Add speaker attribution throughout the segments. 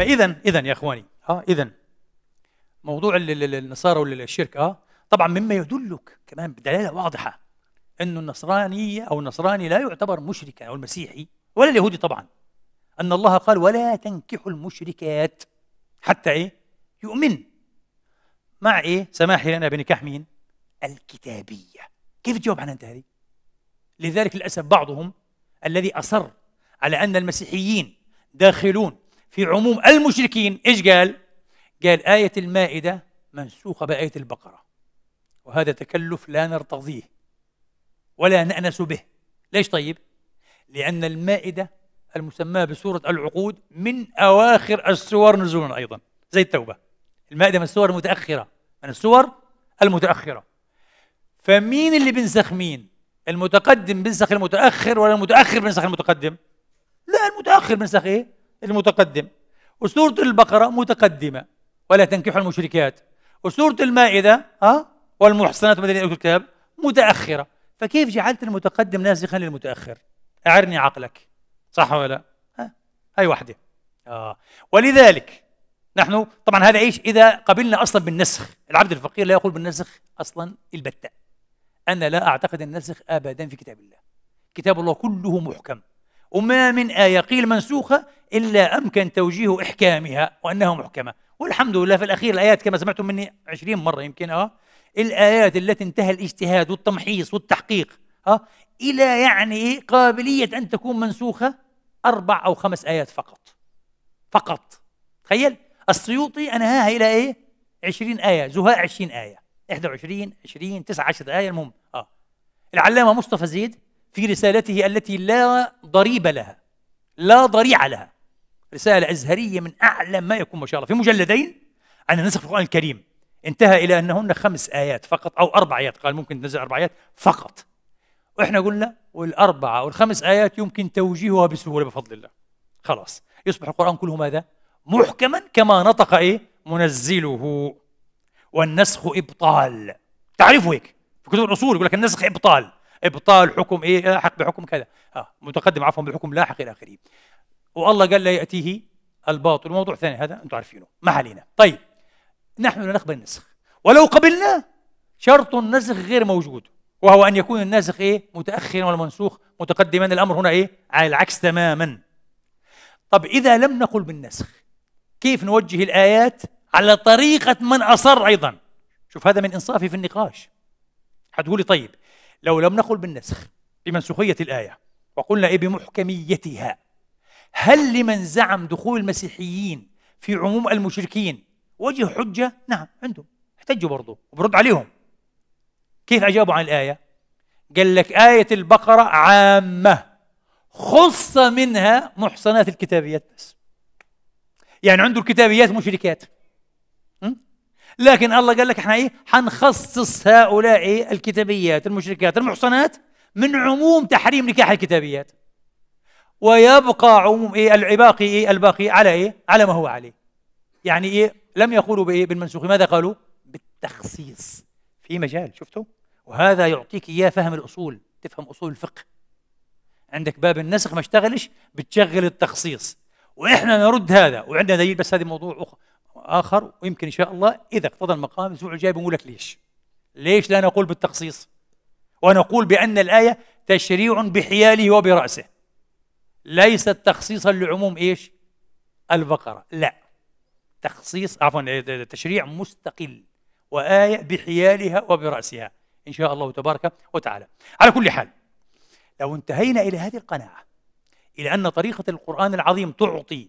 Speaker 1: فاذا اذا يا اخواني اه اذا موضوع النصارى والشرك اه طبعا مما يدلك كمان بدلاله واضحه انه النصرانيه او النصراني لا يعتبر مشركا او المسيحي ولا اليهودي طبعا ان الله قال ولا تنكحوا المشركات حتى ايه يؤمن مع ايه سماحي لنا بنكاح مين الكتابيه كيف تجاوب عن انت هذه لذلك للاسف بعضهم الذي اصر على ان المسيحيين داخلون في عموم المشركين إيش قال؟ قال آية المائدة منسوخة بآية البقرة وهذا تكلف لا نرتضيه ولا نأنس به ليش طيب؟ لأن المائدة المسماة بسورة العقود من أواخر السور نزولا أيضا زي التوبة المائدة من السور المتأخرة من السور المتأخرة فمين اللي بنسخ مين؟ المتقدم بنسخ المتأخر ولا المتأخر بنسخ المتقدم؟ لا المتأخر بنسخ إيه؟ المتقدم وسورة البقرة متقدمة ولا تنكح المشركات وسورة المائدة ها والمحصنات من الكتاب متأخرة فكيف جعلت المتقدم ناسخا للمتأخر أعرني عقلك صح ولا لا؟ هاي واحدة آه. ولذلك نحن طبعا هذا ايش اذا قبلنا اصلا بالنسخ العبد الفقير لا يقول بالنسخ اصلا البتة انا لا اعتقد النسخ ابدا في كتاب الله كتاب الله كله محكم وما من آية قيل منسوخة إلا أمكن توجيه إحكامها وأنها محكمة والحمد لله في الأخير الآيات كما سمعتم مني عشرين مرة يمكن أه الآيات التي انتهى الاجتهاد والتمحيص والتحقيق أه إلى يعني قابلية أن تكون منسوخة أربع أو خمس آيات فقط فقط تخيل السيوطي أنهاها إلى إيه؟ 20 آية زهاء 20 آية 21 20 تسعة عشر آية المهم آه العلامة مصطفى زيد في رسالته التي لا ضريب لها لا ضريع لها رسالة أزهرية من أعلى ما يكون ما شاء الله في مجلدين عن نسخ القرآن الكريم انتهى إلى أنهن خمس آيات فقط أو أربع آيات قال ممكن تنزل أربع آيات فقط وإحنا قلنا والأربعة والخمس آيات يمكن توجيهها بسهولة بفضل الله خلاص يصبح القرآن كله ماذا؟ محكما كما نطق إيه؟ منزله والنسخ إبطال تعرفوا هيك في كتب الأصول يقول لك النسخ إبطال ابطال حكم ايه لاحق بحكم كذا اه متقدم عفوا بحكم لاحق الى اخره والله قال لا ياتيه الباطل موضوع ثاني هذا انتم عارفينه ما علينا طيب نحن لا نقبل النسخ ولو قبلنا شرط النسخ غير موجود وهو ان يكون الناسخ ايه متاخرا والمنسوخ متقدما الامر هنا ايه على العكس تماما طب اذا لم نقل بالنسخ كيف نوجه الايات على طريقه من اصر ايضا شوف هذا من انصافي في النقاش هتقولي طيب لو لم نقل بالنسخ بمنسوخية الآية وقلنا إيه بمحكميتها هل لمن زعم دخول المسيحيين في عموم المشركين وجه حجة؟ نعم عندهم احتجوا برضه وبرد عليهم كيف أجابوا عن الآية؟ قال لك آية البقرة عامة خص منها محصنات الكتابيات بس يعني عنده الكتابيات مشركات لكن الله قال لك احنا ايه حنخصص هؤلاء الكتابيات المشركات المحصنات من عموم تحريم نكاح الكتابيات ويبقى عموم ايه العباقي ايه الباقي على ايه على ما هو عليه يعني ايه لم يقولوا بايه بالمنسوخ ماذا قالوا بالتخصيص في مجال شفتوا وهذا يعطيك اياه فهم الاصول تفهم اصول الفقه عندك باب النسخ ما اشتغلش بتشغل التخصيص واحنا نرد هذا وعندنا دليل بس هذا موضوع اخر اخر ويمكن ان شاء الله اذا اقتضى المقام الاسبوع الجاي بقول لك ليش ليش لا نقول بالتخصيص ونقول بان الايه تشريع بحياله وبراسه ليست تخصيصا لعموم ايش البقره لا تخصيص عفوا تشريع مستقل وايه بحيالها وبراسها ان شاء الله تبارك وتعالى على كل حال لو انتهينا الى هذه القناعه الى ان طريقه القران العظيم تعطي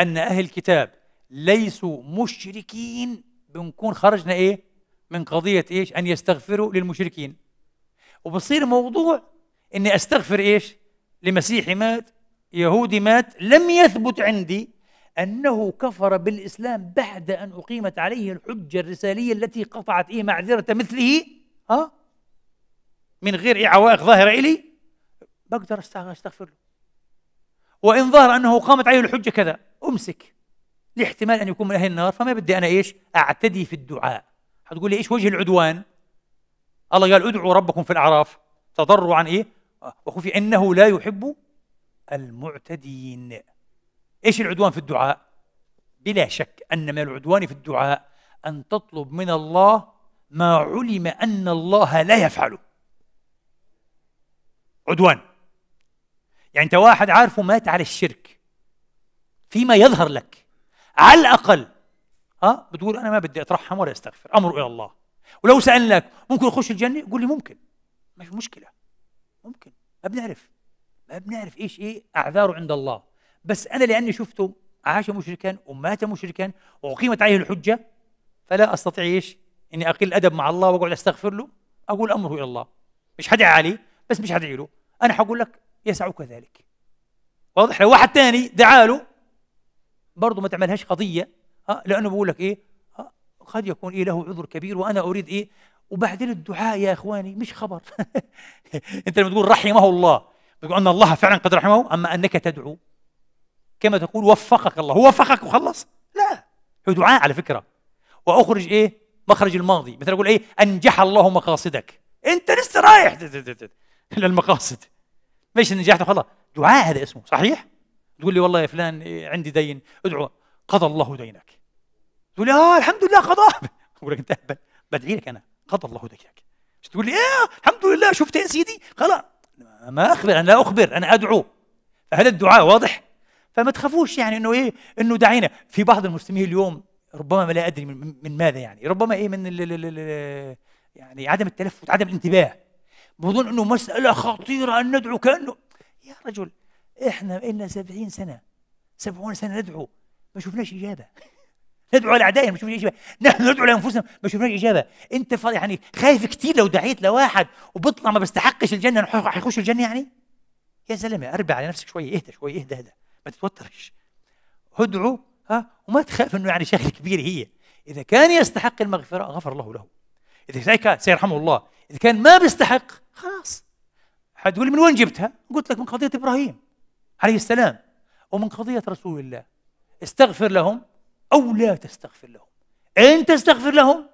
Speaker 1: ان اهل الكتاب ليسوا مشركين بنكون خرجنا ايه من قضيه ايش ان يستغفروا للمشركين وبصير موضوع اني استغفر ايش لمسيحي مات يهودي مات لم يثبت عندي انه كفر بالاسلام بعد ان اقيمت عليه الحجه الرساليه التي قطعت ايه معذره مثله ها من غير ايه عوائق ظاهره الي بقدر استغفر له وان ظهر انه قامت عليه الحجه كذا امسك لاحتمال احتمال ان يكون من اهل النار فما بدي انا ايش اعتدي في الدعاء حتقول لي ايش وجه العدوان الله قال ادعوا ربكم في الاعراف تضرعا ايه وخفي انه لا يحب المعتدين ايش العدوان في الدعاء بلا شك ان من العدوان في الدعاء ان تطلب من الله ما علم ان الله لا يفعله عدوان يعني انت واحد عارفه مات على الشرك فيما يظهر لك على الاقل ها بتقول انا ما بدي اترحم ولا استغفر امره الى الله ولو سالناك ممكن اخش الجنه قول لي ممكن ما في مشكله ممكن ما بنعرف ما بنعرف ايش ايه اعذاره عند الله بس انا لاني شفته عاش مشركا ومات مشركا واقيمت عليه الحجه فلا استطيع ايش اني اقل ادب مع الله واقعد استغفر له اقول امره الى الله مش حدعي عليه بس مش حدعي له انا حقول لك يسعك ذلك واضح لو واحد ثاني دعاله برضه ما تعملهاش قضيه ها لانه بقول لك ايه قد يكون ايه له عذر كبير وانا اريد ايه وبعدين الدعاء يا اخواني مش خبر انت لما تقول رحمه الله تقول ان الله فعلا قد رحمه اما انك تدعو كما تقول وفقك الله هو وفقك وخلص لا هو دعاء على فكره واخرج ايه مخرج الماضي مثلا اقول ايه انجح الله مقاصدك انت لسه رايح للمقاصد مش نجحت خلاص دعاء هذا اسمه صحيح تقول لي والله يا فلان عندي دين ادعو قضى الله دينك تقول لي اه الحمد لله قضاه اقول لك انت اهبل بدعي لك انا قضى الله دينك تقول لي ايه الحمد لله شفت يا سيدي خلاص ما اخبر انا لا اخبر انا ادعو فهذا الدعاء واضح فما تخافوش يعني انه ايه انه دعينا في بعض المسلمين اليوم ربما لا ادري من, من ماذا يعني ربما ايه من الـ الـ الـ يعني عدم التلفت عدم الانتباه بظن انه مساله خطيره ان ندعو كانه يا رجل احنا لنا سبعين سنه سبعون سنه ندعو ما شفناش اجابه ندعو لاعدائنا ما شفناش اجابه نحن ندعو لانفسنا ما شفناش اجابه انت فاضي يعني خايف كثير لو دعيت لواحد وبيطلع ما بيستحقش الجنه حيخش الجنه يعني يا زلمه اربع على نفسك شويه اهدى شويه اهدى اهدى ما تتوترش ادعو ها وما تخاف انه يعني شغله كبيره هي اذا كان يستحق المغفره غفر الله له اذا كان سيرحمه الله اذا كان ما بيستحق خلاص حتقول من وين جبتها؟ قلت لك من قضيه ابراهيم عليه السلام ومن قضية رسول الله استغفر لهم أو لا تستغفر لهم إن تستغفر لهم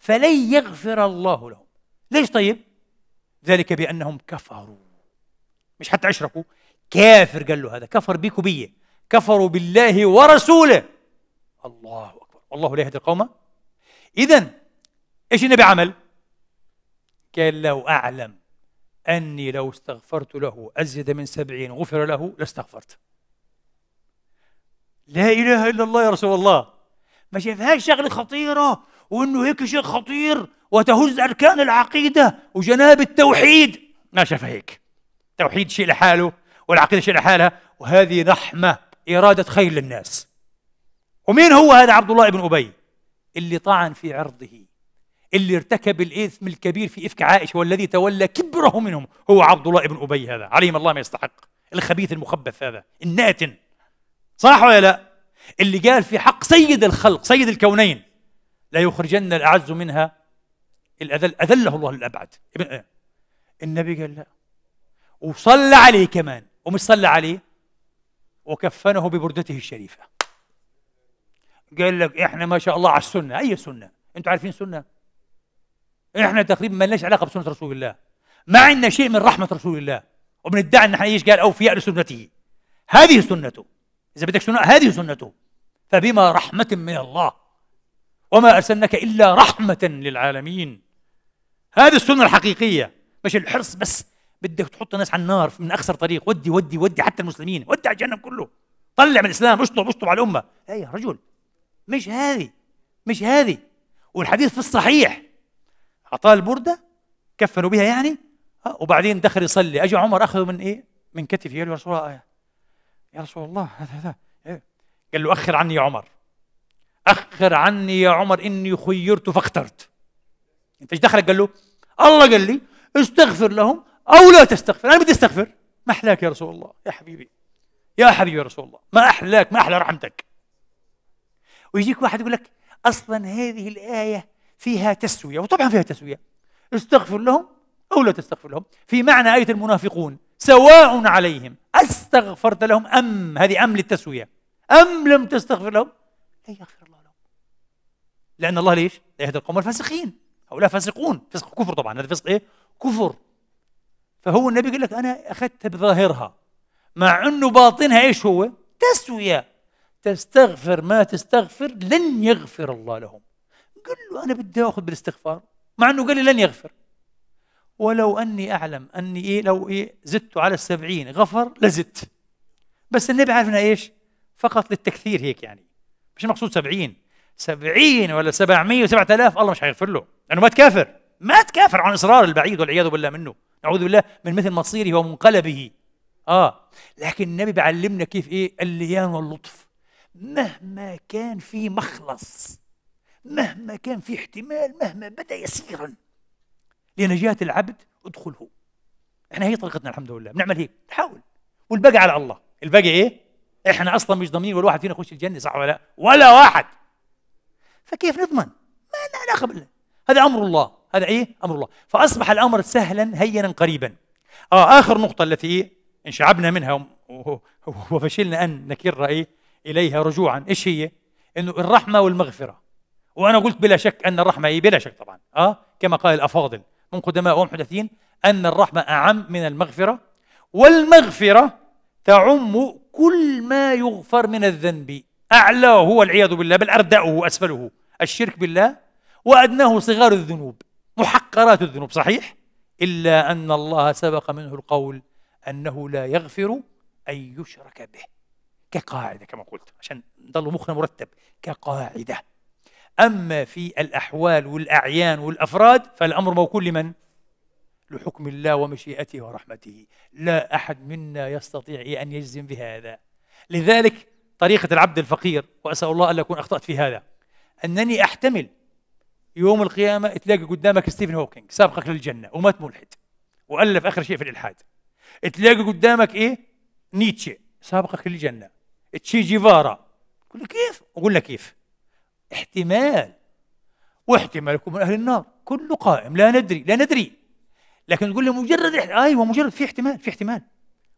Speaker 1: فلن يغفر الله لهم ليش طيب؟ ذلك بأنهم كفروا مش حتى أشركوا كافر قال له هذا كفر بيك وبيه كفروا بالله ورسوله الله أكبر والله لا يهدي القوم إذا إيش النبي عمل؟ قال لو أعلم أني لو استغفرت له أزيد من سبعين غفر له لاستغفرت لا إله إلا الله يا رسول الله ما شافهاش شغلة خطيرة وإنه هيك شيء خطير وتهز أركان العقيدة وجناب التوحيد ما شافها هيك توحيد شيء لحاله والعقيدة شيء لحالها وهذه رحمة إرادة خير للناس ومين هو هذا عبد الله بن أبي اللي طعن في عرضه اللي ارتكب الإثم الكبير في إفك عائشة والذي تولى كبره منهم هو عبد الله بن أبي هذا عليهم الله ما يستحق الخبيث المخبث هذا الناتن صح ولا لا اللي قال في حق سيد الخلق سيد الكونين لا يخرجن الأعز منها الأذل أذله الله للأبعد آه. النبي قال لا وصلى عليه كمان ومش صلى عليه وكفنه ببردته الشريفة قال لك احنا ما شاء الله على السنة أي سنة انتم عارفين سنة احنا تقريبا ما لناش علاقه بسنه رسول الله ما عندنا شيء من رحمه رسول الله وبندعي ان احنا ايش قال اوفياء لسنته هذه سنته اذا بدك سنه هذه سنته فبما رحمه من الله وما ارسلناك الا رحمه للعالمين هذه السنه الحقيقيه مش الحرص بس بدك تحط الناس على النار من اخسر طريق ودي ودي ودي حتى المسلمين ودي على الجنه كله طلع من الاسلام اشطب اشطب على الامه اي يا رجل مش هذه مش هذه والحديث في الصحيح اعطاه البرده كفنوا بها يعني آه، وبعدين دخل يصلي اجى عمر اخذه من ايه من كتفي قال له يا رسول الله آه، يا رسول الله هذا هذا إيه؟ قال له اخر عني يا عمر اخر عني يا عمر اني خيرت فاخترت انت ايش دخلك قال له الله قال لي استغفر لهم او لا تستغفر انا بدي استغفر ما احلاك يا رسول الله يا حبيبي يا حبيبي يا رسول الله ما احلاك ما احلى رحمتك ويجيك واحد يقول لك اصلا هذه الايه فيها تسوية وطبعا فيها تسوية استغفر لهم أو لا تستغفر لهم في معنى آية المنافقون سواء عليهم استغفرت لهم أم هذه أم للتسوية أم لم تستغفر لهم لن يغفر الله لهم لأن الله ليش؟ لا يهدي القوم الفاسقين هؤلاء فاسقون فسق كفر طبعا هذا فسق إيه؟ كفر فهو النبي يقول لك أنا أخذتها بظاهرها مع أنه باطنها إيش هو؟ تسوية تستغفر ما تستغفر لن يغفر الله لهم قل له انا بدي اخذ بالاستغفار مع انه قال لي لن يغفر ولو اني اعلم اني ايه لو ايه زدت على السبعين غفر لزدت بس النبي عارفنا ايش فقط للتكثير هيك يعني مش المقصود سبعين سبعين ولا سبعمية وسبعة آلاف الله مش حيغفر له لأنه ما تكافر ما تكافر عن إصرار البعيد والعياذ بالله منه نعوذ بالله من مثل مصيره ومنقلبه آه لكن النبي بيعلمنا كيف إيه الليان واللطف مهما كان في مخلص مهما كان في احتمال مهما بدا يسيرا لنجاة العبد ادخله احنا هي طريقتنا الحمد لله بنعمل هيك نحاول والباقي على الله الباقي ايه احنا اصلا مش ضامنين ولا واحد فينا يخش الجنه صح ولا لا ولا واحد فكيف نضمن ما لنا علاقه بالله هذا امر الله هذا ايه امر الله فاصبح الامر سهلا هينا قريبا اه اخر نقطه التي إيه؟ انشعبنا منها وفشلنا ان نكر ايه اليها رجوعا ايش هي انه الرحمه والمغفره وانا قلت بلا شك ان الرحمه هي بلا شك طبعا اه كما قال الافاضل من قدماء ومحدثين ان الرحمه اعم من المغفره والمغفره تعم كل ما يغفر من الذنب اعلاه هو العياذ بالله بل اردأه اسفله الشرك بالله وادناه صغار الذنوب محقرات الذنوب صحيح الا ان الله سبق منه القول انه لا يغفر ان يشرك به كقاعده كما قلت عشان نضل مخنا مرتب كقاعده أما في الأحوال والأعيان والأفراد فالأمر موكول لمن؟ لحكم الله ومشيئته ورحمته لا أحد منا يستطيع أن يجزم بهذا لذلك طريقة العبد الفقير وأسأل الله ألا أكون أخطأت في هذا أنني أحتمل يوم القيامة تلاقي قدامك ستيفن هوكينج سابقك للجنة ومات ملحد وألف آخر شيء في الإلحاد تلاقي قدامك إيه نيتشه سابقك للجنة تشي جيفارا كيف أقول لك كيف احتمال واحتمال يكون من اهل النار كله قائم لا ندري لا ندري لكن تقول لي مجرد آه، ايوه مجرد في احتمال في احتمال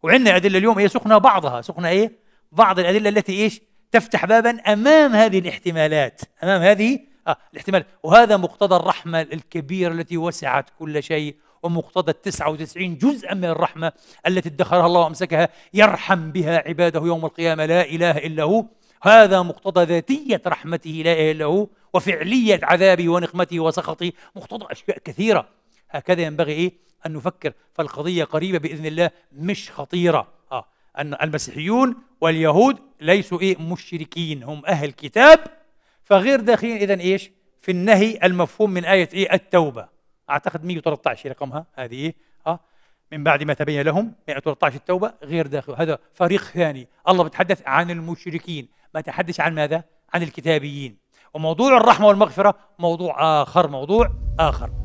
Speaker 1: وعندنا ادله اليوم هي سقنا بعضها سقنا ايه بعض الادله التي ايش تفتح بابا امام هذه الاحتمالات امام هذه آه الاحتمال وهذا مقتضى الرحمه الكبيره التي وسعت كل شيء ومقتضى التسعة وتسعين جزءا من الرحمة التي ادخرها الله وأمسكها يرحم بها عباده يوم القيامة لا إله إلا هو هذا مقتضى ذاتية رحمته لا إله إلا هو وفعلية عذابه ونقمته وسخطه مقتضى أشياء كثيرة هكذا ينبغي إيه أن نفكر فالقضية قريبة بإذن الله مش خطيرة آه. أن المسيحيون واليهود ليسوا إيه مشركين هم أهل كتاب فغير داخلين إذا إيش في النهي المفهوم من آية إيه التوبة أعتقد 113 رقمها هذه إيه؟ آه. من بعد ما تبين لهم 113 التوبة غير داخل هذا فريق ثاني الله بيتحدث عن المشركين بتحدث عن ماذا؟ عن الكتابيين وموضوع الرحمة والمغفرة موضوع آخر موضوع آخر